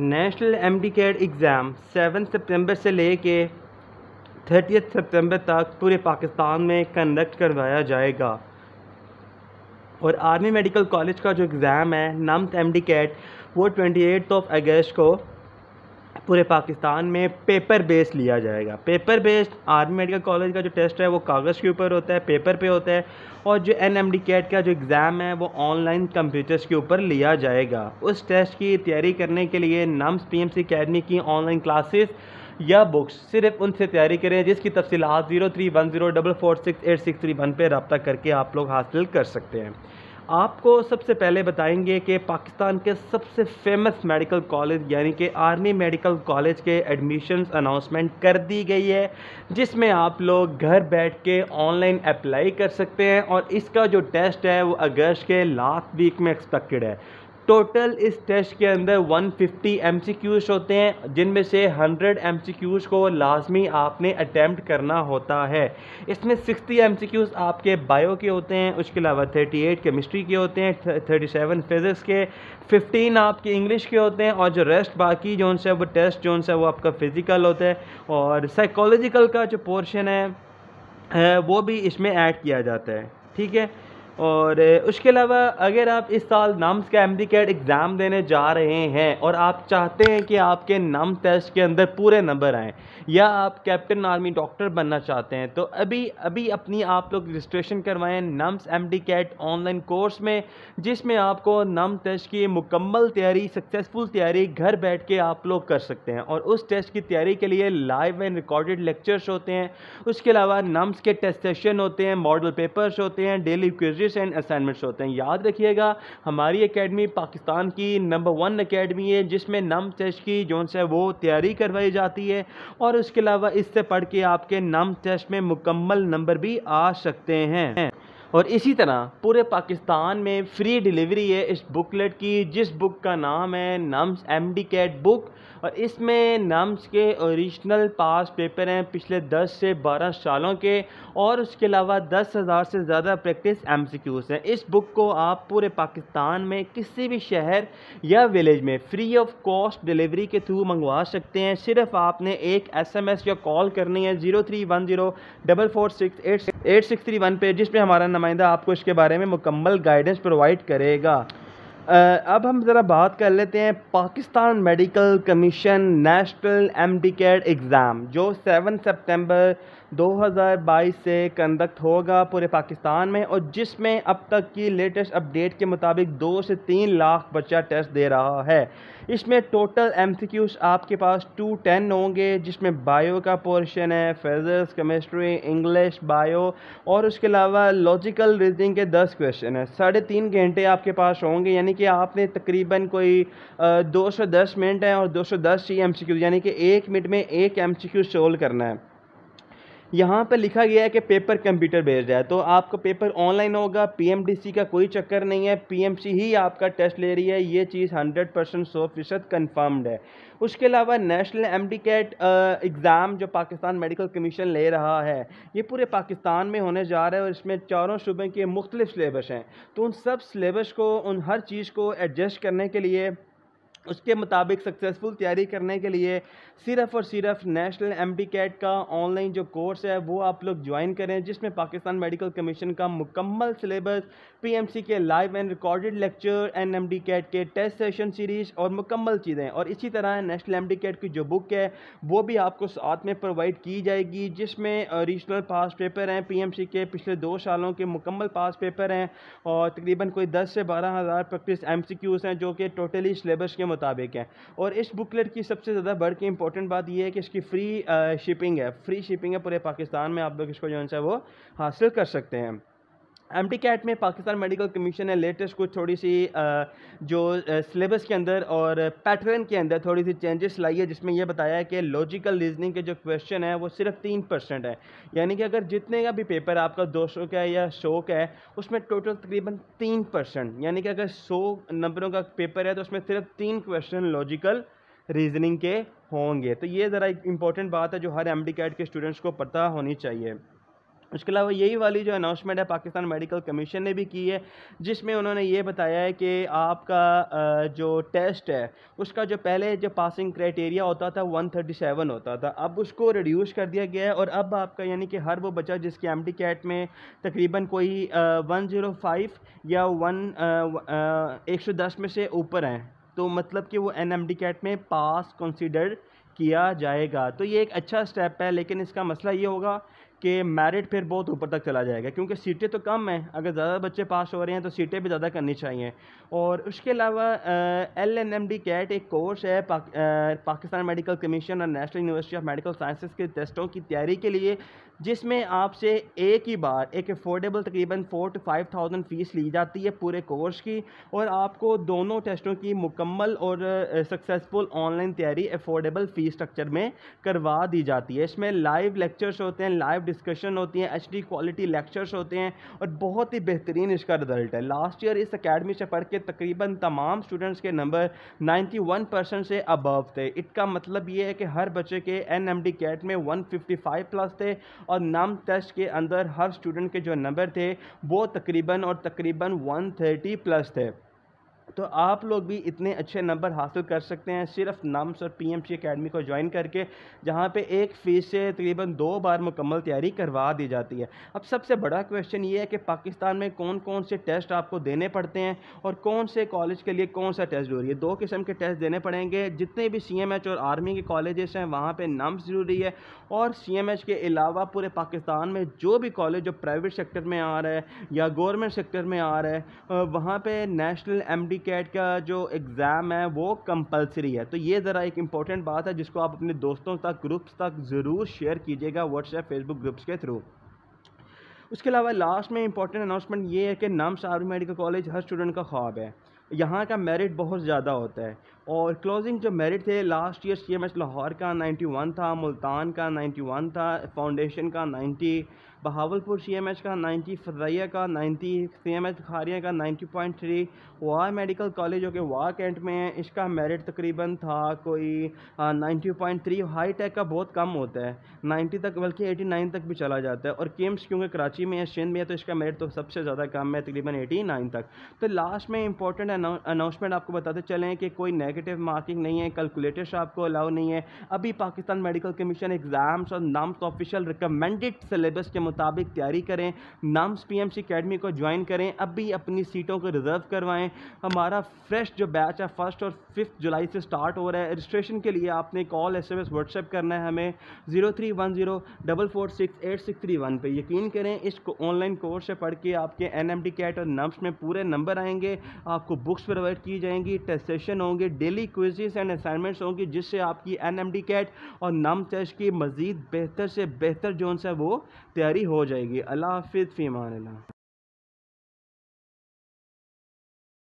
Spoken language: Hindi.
national M D CAT exam seven सितंबर से ले कर थर्टी सितंबर तक पूरे पाकिस्तान में कंडक्ट करवाया जाएगा और आर्मी मेडिकल कॉलेज का जो एग्ज़ाम है नम्थ एम डी कैट वो ट्वेंटी एट ऑफ अगस्त को पूरे पाकिस्तान में पेपर बेस्ड लिया जाएगा paper based army medical college का जो टेस्ट है वो कागज़ के ऊपर होता है पेपर पे होता है और जो एन एम डी कैट का जो एग्ज़ाम है वो ऑनलाइन कंप्यूटर्स के ऊपर लिया जाएगा उस टेस्ट की तैयारी करने के लिए NUMS P M C academy की ऑनलाइन क्लासेस या बुक्स सिर्फ उनसे तैयारी करें जिसकी तफसीत zero three one zero double four six eight six three one पर रबता करके आप लोग हासिल कर सकते हैं आपको सबसे पहले बताएंगे कि पाकिस्तान के सबसे फेमस मेडिकल कॉलेज यानी कि आर्मी मेडिकल कॉलेज के एडमिशन अनाउंसमेंट कर दी गई है जिसमें आप लोग घर बैठ के ऑनलाइन अप्लाई कर सकते हैं और इसका जो टेस्ट है वो अगस्त के लास्ट वीक में एक्सपेक्टेड है टोटल इस टेस्ट के अंदर 150 एमसीक्यूज होते हैं जिनमें से 100 एमसीक्यूज को लाजमी आपने अटैम्प्ट करना होता है इसमें 60 एमसीक्यूज आपके बायो के होते हैं उसके अलावा 38 केमिस्ट्री के होते हैं 37 फिज़िक्स के 15 आपके इंग्लिश के होते हैं और जो रेस्ट बाकी जो है वो टेस्ट जो है वो आपका फ़िज़िकल होता है और साइकोलॉजिकल का जो पोर्शन है वो भी इसमें ऐड किया जाता है ठीक है और उसके अलावा अगर आप इस साल नम्स का एम डी कैट एग्ज़ाम देने जा रहे हैं और आप चाहते हैं कि आपके नम टेस्ट के अंदर पूरे नंबर आएँ या आप कैप्टन आर्मी डॉक्टर बनना चाहते हैं तो अभी अभी अपनी आप लोग रजिस्ट्रेशन करवाएं NUMS M D CAT online course में जिसमें आपको नम टेस्ट की मुकम्मल तैयारी सक्सेसफुल तैयारी घर बैठ के आप लोग कर सकते हैं और उस टेस्ट की तैयारी के लिए लाइव एंड रिकॉर्डेड लेक्चर्स होते हैं उसके अलावा नम्स के टेस्ट सेशन होते हैं मॉडल पेपर्स होते हैं daily quiz quizzes and assignments होते हैं याद रखिएगा हमारी एकेडमी पाकिस्तान की नंबर वन एकेडमी है जिसमें नम टेस्ट की जो है वो तैयारी करवाई जाती है और उसके अलावा इससे पढ़ के आपके नम टेस्ट में मुकम्मल नंबर भी आ सकते हैं और इसी तरह पूरे पाकिस्तान में फ्री डिलीवरी है इस बुकलेट की जिस बुक का नाम है NUMS M D CAT book और इसमें नम्स के ओरिजिनल पास पेपर हैं पिछले 10 से 12 सालों के और उसके अलावा दस हज़ार से ज़्यादा प्रैक्टिस एम हैं इस बुक को आप पूरे पाकिस्तान में किसी भी शहर या विलेज में फ्री ऑफ कॉस्ट डिलीवरी के थ्रू मंगवा सकते हैं सिर्फ आपने एक एस एम एस या कॉल करनी है zero three one zero double four six eight eight six three one पे जिसमें हमारा नुमाइंदा आपको इसके बारे में मुकम्मल गाइडेंस प्रोवाइड करेगा अब हम ज़रा बात कर लेते हैं Pakistan medical commission national M D exam जो सेवन सितंबर 2022 से कंडक्ट होगा पूरे पाकिस्तान में और जिसमें अब तक की लेटेस्ट अपडेट के मुताबिक दो से तीन लाख बच्चा टेस्ट दे रहा है इसमें टोटल एम सी क्यूज आपके पास टू टेन होंगे जिसमें बायो का पोर्शन है फिजिक्स केमिस्ट्री इंग्लिश बायो और उसके अलावा लॉजिकल रीजनिंग के दस क्वेश्चन हैं साढ़े तीन घंटे आपके पास होंगे यानी कि आपने तकरीबन कोई दो सौ दस मिनट हैं और दो सौ दस ही एम सी क्यू यानी कि एक मिनट में एक एम सी क्यू सोल्व करना है यहाँ पर लिखा गया है कि पेपर कंप्यूटर बेस्ड है तो आपका पेपर ऑनलाइन होगा पीएमडीसी का कोई चक्कर नहीं है पीएमसी ही आपका टेस्ट ले रही है ये चीज़ हंड्रेड परसेंट सौ फीसद कन्फर्म्ड है उसके अलावा national M D CAT exam जो पाकिस्तान मेडिकल कमीशन ले रहा है ये पूरे पाकिस्तान में होने जा रहा है और इसमें चारों सूबे के मुख्तलिफ सलेबस हैं तो उन सब सलेबस को उन हर चीज़ को एडजस्ट करने के लिए उसके मुताबिक सक्सेसफुल तैयारी करने के लिए सिर्फ़ और सिर्फ नेशनल एम डी कैट का ऑनलाइन जो कोर्स है वो आप लोग ज्वाइन करें जिसमें पाकिस्तान मेडिकल कमीशन का मुकम्मल सिलेबस पी एम सी के live and recorded lecture N M D CAT के टेस्ट सेशन सीरीज और मुकम्मल चीज़ें और इसी तरह नेशनल एम डी कैट की जो बुक है वो भी आपको साथ में प्रोवाइड की जाएगी जिसमें रीजनल पास पेपर हैं पी एम सी के पिछले दो सालों के मुकम्मल पास पेपर हैं और तकरीबन कोई दस से बारह हज़ार प्रैक्टिस एम सी क्यूज़ हैं जो कि टोटली सिलेबस के मुताबिक हैं और इस बुकलेट की सबसे ज़्यादा बढ़ के इंपॉर्टेंट बात यह है कि इसकी फ्री शिपिंग है फ्री शिपिंग है पूरे पाकिस्तान में आप लोग इसको जो है वो हासिल कर सकते हैं एम टी कैट में पाकिस्तान मेडिकल कमीशन ने लेटेस्ट कुछ थोड़ी सी जो सिलेबस के अंदर और पैटर्न के अंदर थोड़ी सी चेंजेस लाई है जिसमें यह बताया है कि लॉजिकल रीजनिंग के जो क्वेश्चन है वो सिर्फ तीन परसेंट है यानी कि अगर जितने का भी पेपर आपका दो सौ का है या सौ का है उसमें टोटल तकरीबन तीन परसेंट यानी कि अगर सौ नंबरों का पेपर है तो उसमें सिर्फ तीन क्वेश्चन लॉजिकल रीजनिंग के होंगे तो ये ज़रा एक इंपॉर्टेंट बात है जो हर एम डी कैट के स्टूडेंट्स को पता होनी चाहिए उसके अलावा यही वाली जो अनाउंसमेंट है पाकिस्तान मेडिकल कमीशन ने भी की है जिसमें उन्होंने ये बताया है कि आपका जो टेस्ट है उसका जो पहले जो पासिंग क्राइटेरिया होता था 137 होता था अब उसको रिड्यूस कर दिया गया है और अब आपका यानी कि हर वो बच्चा जिसके एम डी कैट में तकरीबन कोई वन ज़ीरो फाइव या वन एक सौ दस में से ऊपर हैं तो मतलब कि वो एन एम डी कैट में पास कंसिडर किया जाएगा तो ये एक अच्छा स्टेप है लेकिन इसका मसला ये होगा कि मेरिट फिर बहुत ऊपर तक चला जाएगा क्योंकि सीटें तो कम हैं अगर ज़्यादा बच्चे पास हो रहे हैं तो सीटें भी ज़्यादा करनी चाहिए और उसके अलावा L N M D CAT एक कोर्स है पाक, आ, पाकिस्तान मेडिकल कमीशन और national university of medical sciences के टेस्टों की तैयारी के लिए जिसमें आपसे एक ही बार एक अफोर्डेबल तकरीबन four two five thousand fees ली जाती है पूरे कोर्स की और आपको दोनों टेस्टों की मुकम्मल और सक्सेसफुल ऑनलाइन तैयारी अफोर्डेबल फ़ीस स्ट्रक्चर में करवा दी जाती है इसमें लाइव लेक्चर्स होते हैं लाइव डिस्कशन होती हैं एच क्वालिटी लेक्चर्स होते हैं और बहुत ही बेहतरीन इसका रिजल्ट है लास्ट ईयर इस अकेडमी से पढ़ के तकरीबन तमाम स्टूडेंट्स के नंबर नाइन्टी परसेंट से अबव थे इसका मतलब ये है कि हर बच्चे के एन एम कैट में वन प्लस थे और नाम टेस्ट के अंदर हर स्टूडेंट के जो नंबर थे वो तकरीबन और तकरीबन 130 प्लस थे तो आप लोग भी इतने अच्छे नंबर हासिल कर सकते हैं सिर्फ नम्स और पी एम सी अकेडमी को ज्वाइन करके जहाँ पे एक फ़ीस से तकरीबन दो बार मुकम्मल तैयारी करवा दी जाती है अब सबसे बड़ा क्वेश्चन ये है कि पाकिस्तान में कौन कौन से टेस्ट आपको देने पड़ते हैं और कौन से कॉलेज के लिए कौन सा टेस्ट जरूरी है दो किस्म के टेस्ट देने पड़ेंगे जितने भी सी एम एच और आर्मी के कॉलेजेस हैं वहाँ पर नम्स ज़रूरी है और सी एम एच के अलावा पूरे पाकिस्तान में जो भी कॉलेज जो प्राइवेट सेक्टर में आ रहा है या गवर्नमेंट सेक्टर में आ रहा है वहाँ पर national M D V CAT e का जो एग्ज़ाम है वो कंपलसरी है तो ये ज़रा एक इंपॉर्टेंट बात है जिसको आप अपने दोस्तों तक ग्रुप्स तक ज़रूर शेयर कीजिएगा व्हाट्सएप फेसबुक ग्रुप्स के थ्रू उसके अलावा लास्ट में इंपॉर्टेंट अनाउंसमेंट ये है कि नाम शाह मेडिकल कॉलेज हर स्टूडेंट का ख्वाब है यहाँ का मेरिट बहुत ज़्यादा होता है और क्लोजिंग जो मेरिट थे last year C M Lahore का 91 था मुल्तान का 91 था फाउंडेशन का ninety Bahawalpur C M H का नाइन्टी फजैया का ninety C M H Kharian का ninety point three Wah medical college जो कि वाह कैंट में है इसका मेरिट तकरीबन था कोई ninety point three high tech का बहुत कम होता है नाइन्टी तक बल्कि एटी नाइन तक भी चला जाता है और केम्स क्योंकि कराची में है सिंध में है तो इसका मेरिट तो सबसे ज़्यादा कम है तकरीबन एटी नाइन तक तो लास्ट में इंपॉर्टेंट अनाउंसमेंट आपको बताते चलें कि कोई नेगेटिव मार्किंग नहीं है कैलकुलेटर्स आपको अलाउ नहीं है अभी पाकिस्तान मेडिकल कमीशन एग्ज़ाम्स और नाम्स ऑफिशियल रिकमेंडेड सिलेबस के मुताबिक तैयारी करें NUMS P M C academy को ज्वाइन करें अभी अपनी सीटों को रिज़र्व करवाएँ हमारा फ्रेश जो बैच है फर्स्ट और फिफ्थ जुलाई से स्टार्ट हो रहा है रजिस्ट्रेशन के लिए आपने call S M S WhatsApp करना है हमें zero three one zero double four six eight six three one पर यकीन करें इस ऑनलाइन कोर्स से पढ़ के आपके एन एम डी कैट और नम्स में पूरे नंबर आएंगे आपको बुक्स प्रोवाइड की जाएंगी टेस्ट सेशन होंगे डेली क्विजेस एंड असाइनमेंट्स होंगी जिससे आपकी एन एम डी कैट और नम टेस्ट की मज़ीद बेहतर से बेहतर जो है वो तैयारी जारी हो जाएगी अल्लाह हाफिज़ फ़ीमान